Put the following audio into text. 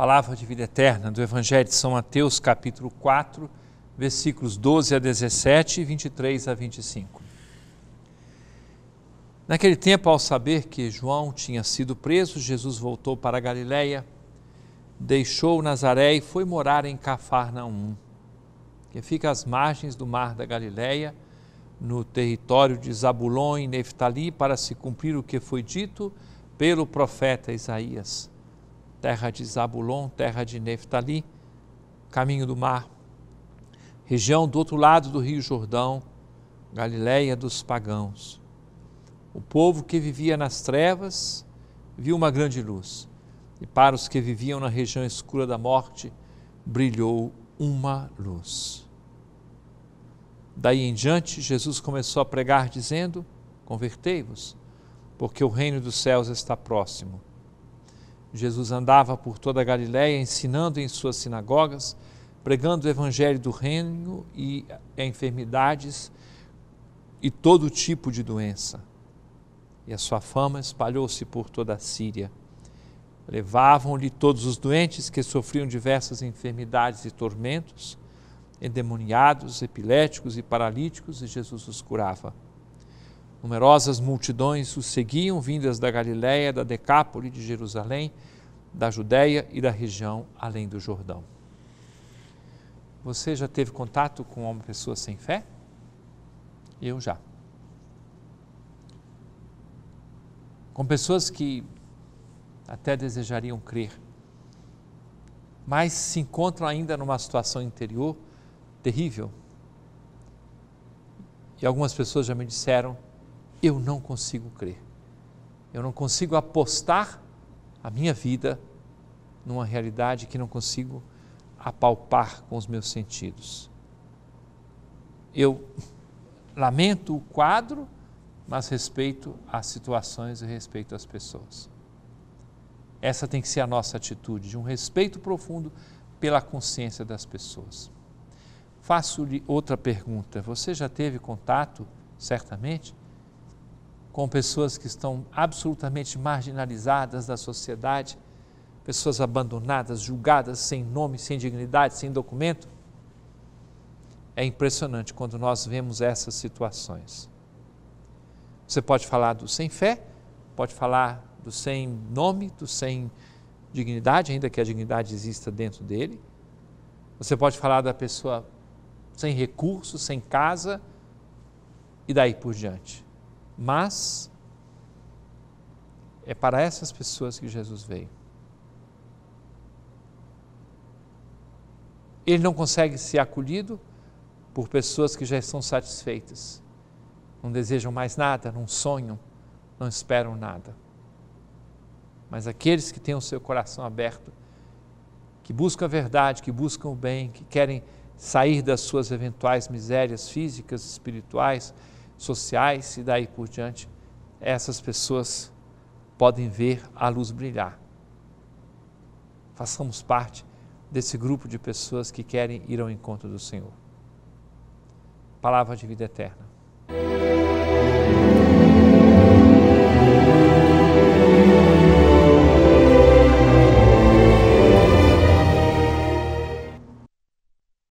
palavra de vida eterna do Evangelho de São Mateus, capítulo 4, versículos 12 a 17 e 23 a 25. Naquele tempo, ao saber que João tinha sido preso, Jesus voltou para a Galiléia, deixou Nazaré e foi morar em Cafarnaum, que fica às margens do mar da Galiléia, no território de Zabulon e Neftali, para se cumprir o que foi dito pelo profeta Isaías terra de Zabulon, terra de Neftali, caminho do mar, região do outro lado do rio Jordão, Galiléia dos pagãos. O povo que vivia nas trevas viu uma grande luz, e para os que viviam na região escura da morte, brilhou uma luz. Daí em diante, Jesus começou a pregar, dizendo: Convertei-vos, porque o reino dos céus está próximo. Jesus andava por toda a Galiléia, ensinando em suas sinagogas, pregando o evangelho do reino e eh, enfermidades e todo tipo de doença. E a sua fama espalhou-se por toda a Síria. Levavam-lhe todos os doentes que sofriam diversas enfermidades e tormentos, endemoniados, epiléticos e paralíticos, e Jesus os curava. Numerosas multidões o seguiam, vindas da Galiléia, da Decápole, de Jerusalém, da Judéia e da região além do Jordão. Você já teve contato com uma pessoa sem fé? Eu já. Com pessoas que até desejariam crer, mas se encontram ainda numa situação interior terrível. E algumas pessoas já me disseram eu não consigo crer. Eu não consigo apostar a minha vida numa realidade que não consigo apalpar com os meus sentidos. Eu lamento o quadro, mas respeito as situações e respeito as pessoas. Essa tem que ser a nossa atitude, de um respeito profundo pela consciência das pessoas. Faço-lhe outra pergunta. Você já teve contato, certamente, com pessoas que estão absolutamente marginalizadas da sociedade, pessoas abandonadas, julgadas, sem nome, sem dignidade, sem documento. É impressionante quando nós vemos essas situações. Você pode falar do sem fé, pode falar do sem nome, do sem dignidade, ainda que a dignidade exista dentro dele. Você pode falar da pessoa sem recurso, sem casa e daí por diante. Mas é para essas pessoas que Jesus veio. Ele não consegue ser acolhido por pessoas que já estão satisfeitas, não desejam mais nada, não sonham, não esperam nada. Mas aqueles que têm o seu coração aberto, que buscam a verdade, que buscam o bem, que querem sair das suas eventuais misérias físicas, espirituais, sociais e daí por diante, essas pessoas podem ver a luz brilhar. Façamos parte desse grupo de pessoas que querem ir ao encontro do Senhor. Palavra de vida eterna.